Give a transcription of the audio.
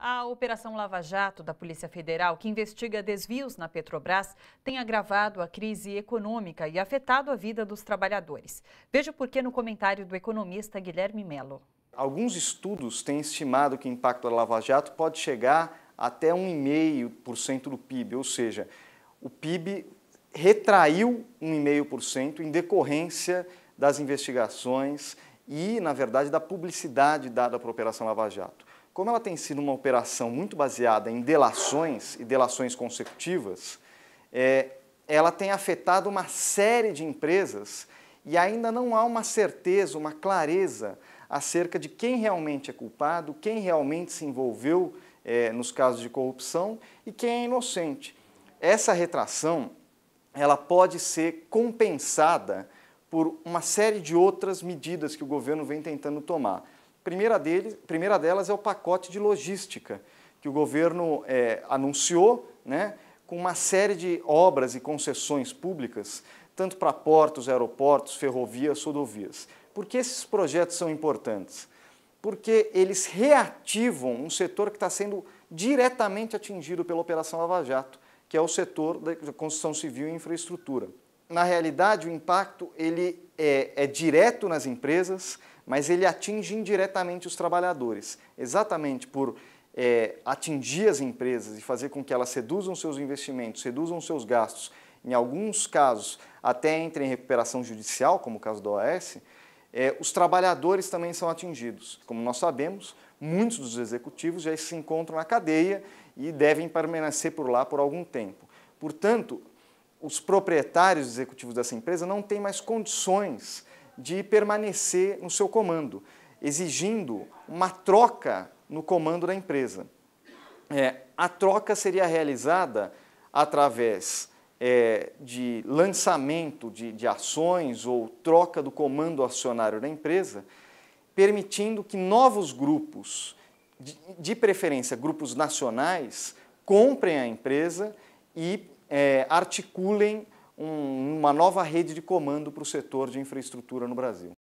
A Operação Lava Jato da Polícia Federal, que investiga desvios na Petrobras, tem agravado a crise econômica e afetado a vida dos trabalhadores. Veja o porquê no comentário do economista Guilherme Melo. Alguns estudos têm estimado que o impacto da Lava Jato pode chegar até 1,5% do PIB, ou seja, o PIB retraiu 1,5% em decorrência das investigações, e, na verdade, da publicidade dada para a Operação Lava Jato. Como ela tem sido uma operação muito baseada em delações e delações consecutivas, é, ela tem afetado uma série de empresas e ainda não há uma certeza, uma clareza acerca de quem realmente é culpado, quem realmente se envolveu é, nos casos de corrupção e quem é inocente. Essa retração ela pode ser compensada por uma série de outras medidas que o governo vem tentando tomar. A primeira, deles, primeira delas é o pacote de logística, que o governo é, anunciou, né, com uma série de obras e concessões públicas, tanto para portos, aeroportos, ferrovias, rodovias. Por que esses projetos são importantes? Porque eles reativam um setor que está sendo diretamente atingido pela Operação Lava Jato, que é o setor da construção civil e infraestrutura na realidade, o impacto ele é, é direto nas empresas, mas ele atinge indiretamente os trabalhadores, exatamente por é, atingir as empresas e fazer com que elas reduzam seus investimentos, reduzam seus gastos, em alguns casos até entrem em recuperação judicial, como o caso do OAS, é, os trabalhadores também são atingidos. Como nós sabemos, muitos dos executivos já se encontram na cadeia e devem permanecer por lá por algum tempo. Portanto, os proprietários executivos dessa empresa não têm mais condições de permanecer no seu comando, exigindo uma troca no comando da empresa. É, a troca seria realizada através é, de lançamento de, de ações ou troca do comando acionário da empresa, permitindo que novos grupos, de, de preferência grupos nacionais, comprem a empresa e é, articulem um, uma nova rede de comando para o setor de infraestrutura no Brasil.